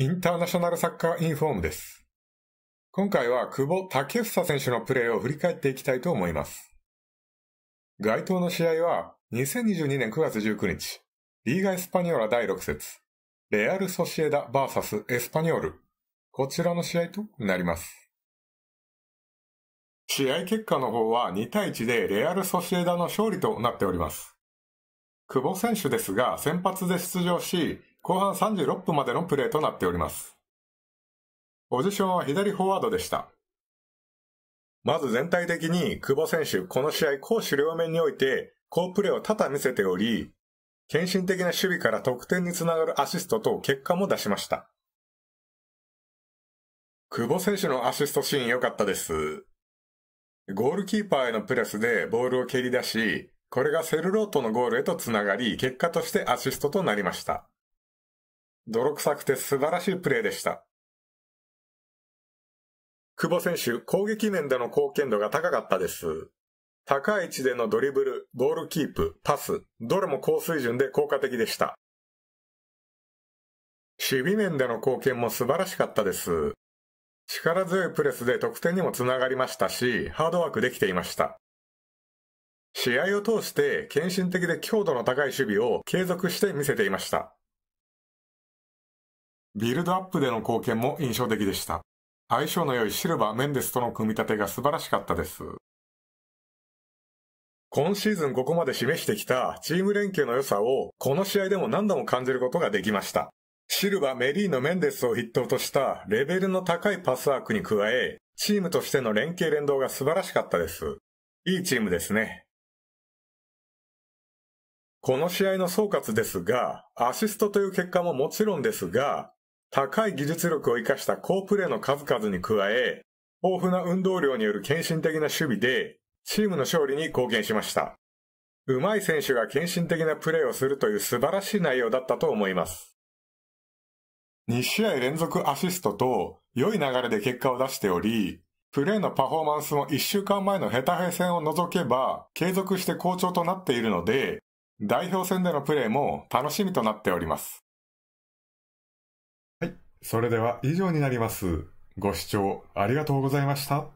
インターナショナルサッカーインフォームです。今回は久保建英選手のプレーを振り返っていきたいと思います。該当の試合は2022年9月19日、リーガ・エスパニョーラ第6節、レアル・ソシエダ VS エスパニョール、こちらの試合となります。試合結果の方は2対1でレアル・ソシエダの勝利となっております。久保選手ですが先発で出場し、後半36分までのプレーとなっております。ポジションは左フォワードでした。まず全体的に久保選手、この試合攻守両面において好プレーを多々見せており、献身的な守備から得点につながるアシストと結果も出しました。久保選手のアシストシーン良かったです。ゴールキーパーへのプレスでボールを蹴り出し、これがセルロートのゴールへとつながり、結果としてアシストとなりました。泥臭くて素晴らしいプレーでした。久保選手、攻撃面での貢献度が高かったです。高い位置でのドリブル、ボールキープ、パス、どれも高水準で効果的でした。守備面での貢献も素晴らしかったです。力強いプレスで得点にもつながりましたし、ハードワークできていました。試合を通して献身的で強度の高い守備を継続して見せていました。ビルドアップでの貢献も印象的でした。相性の良いシルバー・メンデスとの組み立てが素晴らしかったです。今シーズンここまで示してきたチーム連携の良さをこの試合でも何度も感じることができました。シルバー、メリーのメンデスを筆頭としたレベルの高いパスワークに加え、チームとしての連携連動が素晴らしかったです。いいチームですね。この試合の総括ですが、アシストという結果ももちろんですが、高い技術力を生かした好プレーの数々に加え、豊富な運動量による献身的な守備で、チームの勝利に貢献しました。うまい選手が献身的なプレーをするという素晴らしい内容だったと思います。2試合連続アシストと良い流れで結果を出しており、プレーのパフォーマンスも1週間前のヘタヘ戦を除けば継続して好調となっているので、代表戦でのプレーも楽しみとなっております。それでは以上になります。ご視聴ありがとうございました。